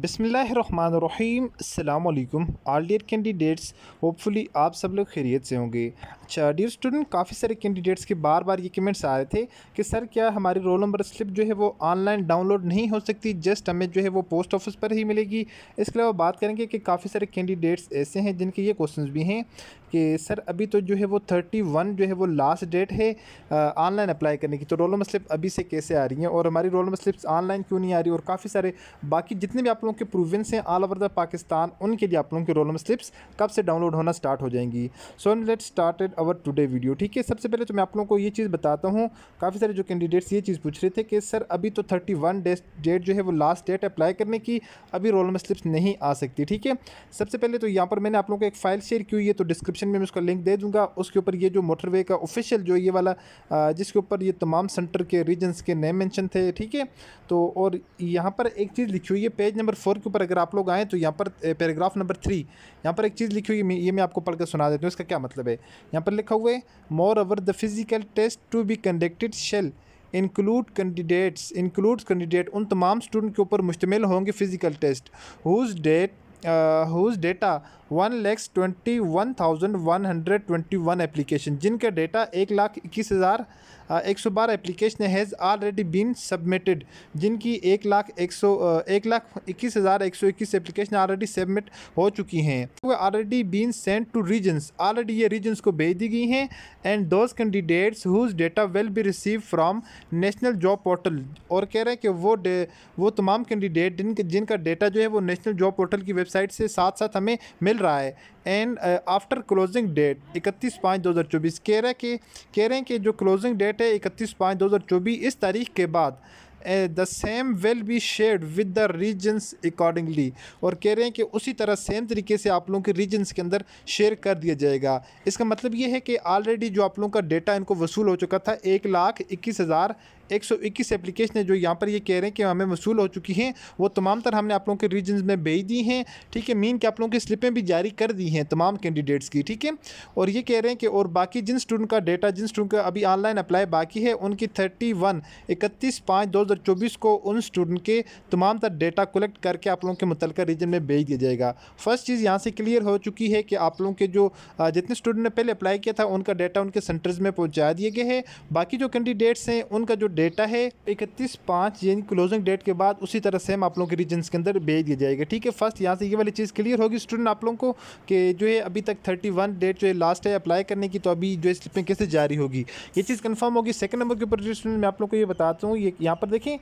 बिसमीम अल्लाम आल dear candidates hopefully आप सब लोग खैरियत से होंगे अच्छा डियर स्टूडेंट काफ़ी सारे कैंडिडेट्स के बार बार ये कमेंट्स आए थे कि सर क्या हमारी रोल नंबर स्लिप जो है वो ऑनलाइन डाउनलोड नहीं हो सकती जस्ट हमें जो है वो पोस्ट ऑफिस पर ही मिलेगी इसके अलावा बात करेंगे कि काफ़ी सारे कैंडिडेट्स ऐसे हैं जिनके ये क्वेश्चन भी हैं कि सर अभी तो जो है वो थर्टी वन जो है वो लास्ट डेट है ऑनलाइन अप्लाई करने की तो रोल नंबर स्लिप अभी से कैसे आ रही हैं और हमारी रोल नंबर स्लिप्स ऑनलाइन क्यों नहीं आ रही और काफ़ी सारे बाकी जितने भी आप लोगों के प्रोविंस हैं ऑल ओवर द पाकिस्तान उनके लिए आप लोगों के रोल नंबर स्लिप्स कब से डाउनलोड होना स्टार्ट हो जाएंगी so let started our today video ठीक है सबसे पहले तो मैं आप लोगों को ये चीज़ बताता हूँ काफ़ी सारे जो कैंडिडेट्स ये चीज़ पूछ रहे थे कि सर अभी तो थर्टी वन डेट जो है वो लास्ट डेट अप्लाई करने की अभी रोल नंबर स्लिप्स नहीं आ सकती ठीक है सबसे पहले तो यहाँ पर मैंने आप लोगों को एक फ़ाइल शेयर की हुई है तो डिस्क्रिप्शन में मैं उसका लिंक दे दूँगा उसके ऊपर ये जो मोटरवे का ऑफिशियल जो ये वाला जिसके ऊपर ये तमाम सेंटर के रीजन्स के नेम मैंशन थे ठीक है तो और यहाँ पर एक चीज़ लिखी हुई है पेज नंबर फोर के ऊपर अगर आप लोग आएँ तो यहाँ पर पैराग्राफ नंबर थ्री यहाँ पर एक चीज़ लिखी हुई ये मैं आपको पढ़कर सुना देता हूँ इसका क्या मतलब है यहाँ पर लिखा हुआ है moreover the physical test to be conducted shall include candidates include candidate उन तमाम स्टूडेंट के ऊपर मुश्तमिल होंगे physical test whose date whose data one lakhs twenty one thousand one hundred twenty one application जिनका डेटा एक लाख इक्कीस हज़ार एक सौ बारह application has already been submitted जिनकी एक लाख एक सौ एक लाख इक्कीस हज़ार एक सौ इक्कीस एप्लीकेशन ऑलरेडी सबमिट हो चुकी हैं वो already been send to regions already ये रीजन्स को भेज दी गई हैं and those candidates whose data will be receive from national job portal और कह रहे हैं कि वो वो तमाम कैंडिडेट जिनका डेटा जो है वो नेशनल जॉब पोर्टल की वेबसाइट से साथ साथ हमें मिल मिल रहा है एंड आफ्टर क्लोजिंग डेट इकतीस पाँच दो हज़ार चौबीस कह रहे हैं कि कह रहे हैं कि जो क्लोजिंग डेट है इकतीस पाँच दो हज़ार चौबीस इस तारीख के बाद the same will be shared with the regions accordingly और कह रहे हैं कि उसी तरह सेम तरीके से आप लोगों के रीजन्स के अंदर शेयर कर दिया जाएगा इसका मतलब ये है कि ऑलरेडी जो आप लोगों का डेटा इनको वसूल हो चुका था एक लाख इक्कीस हज़ार एक सौ इक्कीस एप्लीकेशन है जो यहाँ पर ये यह कह रहे हैं कि हमें वसूल हो चुकी हैं वो तमाम तरह हमने आप लोगों के रीजन में भेज दी हैं ठीक है मीन के आप लोगों की स्लिपें भी जारी कर दी हैं तमाम कैंडिडेट्स की ठीक है और ये कह रहे हैं कि और बाकी जिन स्टूडेंट का डेटा जिन स्टूडेंट का अभी ऑनलाइन अप्लाई बाकी है उनकी थर्टी वन इकतीस पाँच दो हज़ार चौबीस को उन स्टूडेंट के तमाम तर डेटा कलेक्ट करके आप लोगों के मुतल रीजन में भेज दिया जाएगा फर्स्ट चीज़ यहाँ से क्लियर हो चुकी है कि आप लोगों के जो जितने स्टूडेंट ने पहले अप्लाई किया था उनका डेटा उनके सेंटर्स में पहुँचा दिए गए हैं बाकी जो कैंडिडेट्स हैं उनका जो डेटा है इकतीस पाँच यानी क्लोजिंग डेट के बाद उसी तरह सेम आप लोगों के रीजन के अंदर भेज दिया जाएगा ठीक है फर्स्ट यहाँ से ये वाली चीज़ क्लियर होगी स्टूडेंट आप लोगों को कि जो है अभी तक थर्टी वन डेट जो है लास्ट है अप्लाई करने की तो अभी जो है स्लिपें कैसे जारी होगी ये चीज़ कन्फर्म होगी सेकंड नंबर के ऊपर जो स्टूडेंट मैं आप लोग को ये बताता हूँ ये यहाँ पर देखें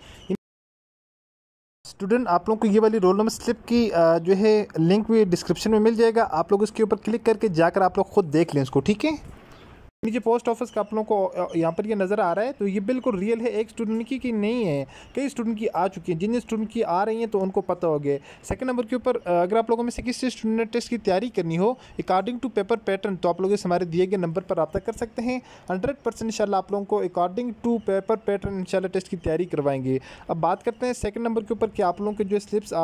स्टूडेंट आप लोगों को ये वाली रोल नंबर स्लिप की जो है लिंक भी डिस्क्रिप्शन में मिल जाएगा आप लोग इसके ऊपर क्लिक करके जाकर आप लोग खुद देख लें इसको ठीक है नीचे पोस्ट ऑफिस का आप लोगों को यहाँ पर ये नज़र आ रहा है तो ये बिल्कुल रियल है एक स्टूडेंट की कि नहीं है कई स्टूडेंट की आ चुकी हैं जिन स्टूडेंट की आ रही हैं तो उनको पता हो गया सेकेंड नंबर के ऊपर अगर आप लोगों में से किसी स्टूडेंट ने टेस्ट की तैयारी करनी हो अकॉर्डिंग टू पेपर पैटर्न तो आप लोग इस हमारे दिए गए नंबर पर रब्ता कर सकते हैं हंड्रेड परसेंट आप लोगों को अकॉर्डिंग टू पेपर पैटर्न इंशाल्लाह टेस्ट की तैयारी करवाएंगे अब बात करते हैं सेकेंड नंबर के ऊपर कि आप लोगों के जो स्लिप्स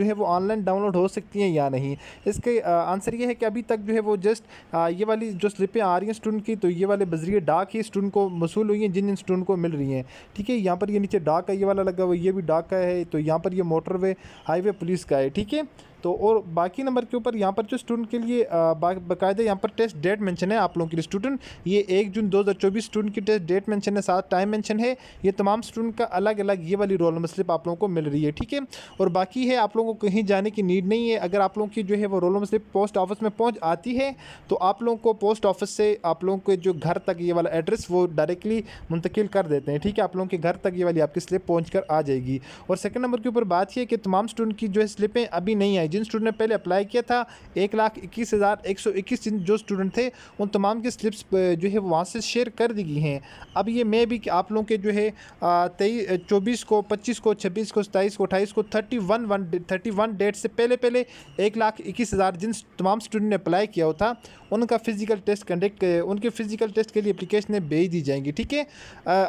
जो है वो ऑनलाइन डाउनलोड हो सकती हैं या नहीं इसके आंसर ये है कि अभी तक जो है वो जस्ट ये वाली जो स्लिपें आ रही हैं स्टूडेंट की तो ये वाले बजरिए डाक ही स्टूडेंट को मसूल हुई हैं जिन इन स्टूडेंट को मिल रही हैं ठीक है यहाँ पर ये नीचे डाक का ये वाला लगा हुआ ये भी डाक का है तो यहाँ पर ये मोटरवे हाईवे पुलिस का है ठीक है तो और बाकी नंबर के ऊपर यहाँ पर जो स्टूडेंट के लिए बाकायदा यहाँ पर टेस्ट डेट मेंशन है आप लोगों के लिए स्टूडेंट ये एक जून 2024 स्टूडेंट की टेस्ट डेट मेंशन है साथ टाइम मेंशन है ये तमाम स्टूडेंट का अलग अलग ये वाली रोल नंबर स्लिप आप लोगों को मिल रही है ठीक है और बाकी है आप लोगों को कहीं जाने की नीड नहीं है अगर आप लोगों की जो है वो roll number slip post office में पहुँच आती है तो आप लोगों को पोस्ट ऑफिस से आप लोगों के जो घर तक ये वाला एड्रेस वो डायरेक्टली मुंतकिल कर देते हैं ठीक है आप लोगों के घर तक ये वाली आपकी स्लिप पहुँच आ जाएगी और सेकेंड नंबर के ऊपर बात यह कि तमाम स्टूडेंट की जो है स्लिपें अभी नहीं आई जिन स्टूडेंट ने पहले अप्लाई किया था एक लाख इक्कीस हज़ार एक सौ इक्कीस जो स्टूडेंट थे उन तमाम की स्लिप्स जो है वहाँ से शेयर कर दी गई हैं अब ये मैं भी आप लोगों के जो है तेईस चौबीस को पच्चीस को छब्बीस को सत्ताईस को अट्ठाईस को thirty one one thirty one date से पहले पहले एक लाख इक्कीस हज़ार जिन तमाम स्टूडेंट ने अप्लाई किया था उनका फ़िज़िकल टेस्ट कंडक्ट उनके फ़िज़िकल टेस्ट के लिए अप्लीकेशन भेज दी जाएंगी ठीक है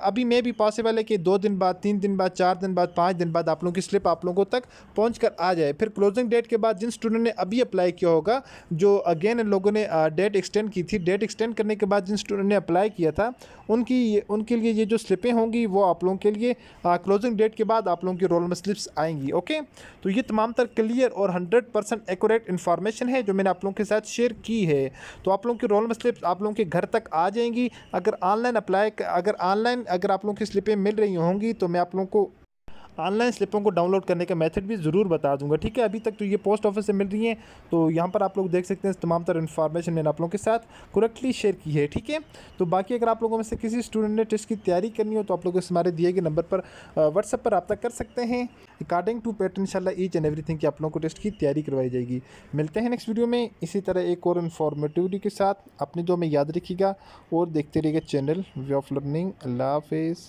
अभी मैं भी पॉसिबल है कि दो दिन बाद तीन दिन बाद चार दिन बाद पाँच दिन बाद आप लोगों की स्लिप आप लोगों तक पहुँच आ जाए फिर क्लोजिंग डेट के उसके बाद जिन स्टूडेंट ने अभी अप्लाई किया होगा जो अगेन लोगों ने डेट एक्सटेंड की थी डेट एक्सटेंड करने के बाद जिन स्टूडेंट ने अप्लाई किया था उनकी उनके लिए ये जो स्लिपें होंगी वो आप लोगों के लिए क्लोजिंग डेट के बाद आप लोगों की रोल में स्लिप्स आएंगी ओके तो ये तमाम तर क्लियर और हंड्रेड परसेंट एकोरेट इन्फॉर्मेशन है जो मैंने आप लोगों के साथ शेयर की है तो आप लोगों की रोल में स्लिप्स आप लोगों के घर तक आ जाएंगी अगर ऑनलाइन अप्लाई अगर ऑनलाइन अगर आप लोगों की स्लिपें मिल रही होंगी तो मैं आप लोगों को ऑनलाइन स्लिपों को डाउनलोड करने का मेथड भी ज़रूर बता दूंगा ठीक है अभी तक तो ये पोस्ट ऑफिस से मिल रही हैं तो यहाँ पर आप लोग देख सकते हैं तमाम तरह इन्फॉर्मेशन मैंने आप लोगों के साथ करेक्टली शेयर की है ठीक है तो बाकी अगर आप लोगों में से किसी स्टूडेंट ने टेस्ट की तैयारी करनी हो तो आप लोग इस हमारे दिए गए नंबर पर व्हाट्सअप पर रब्ता कर सकते हैं अकॉर्डिंग टू पैटर्न इंशाल्लाह ईच एंड एवरी की आप लोगों को टेस्ट की तैयारी करवाई जाएगी मिलते हैं नेक्स्ट वीडियो में इसी तरह एक और इन्फॉर्मेटिविटी के साथ अपने जो हमें याद रखिएगा और देखते रहिएगा चैनल वे ऑफ लर्निंग अल्लाह हाफिज़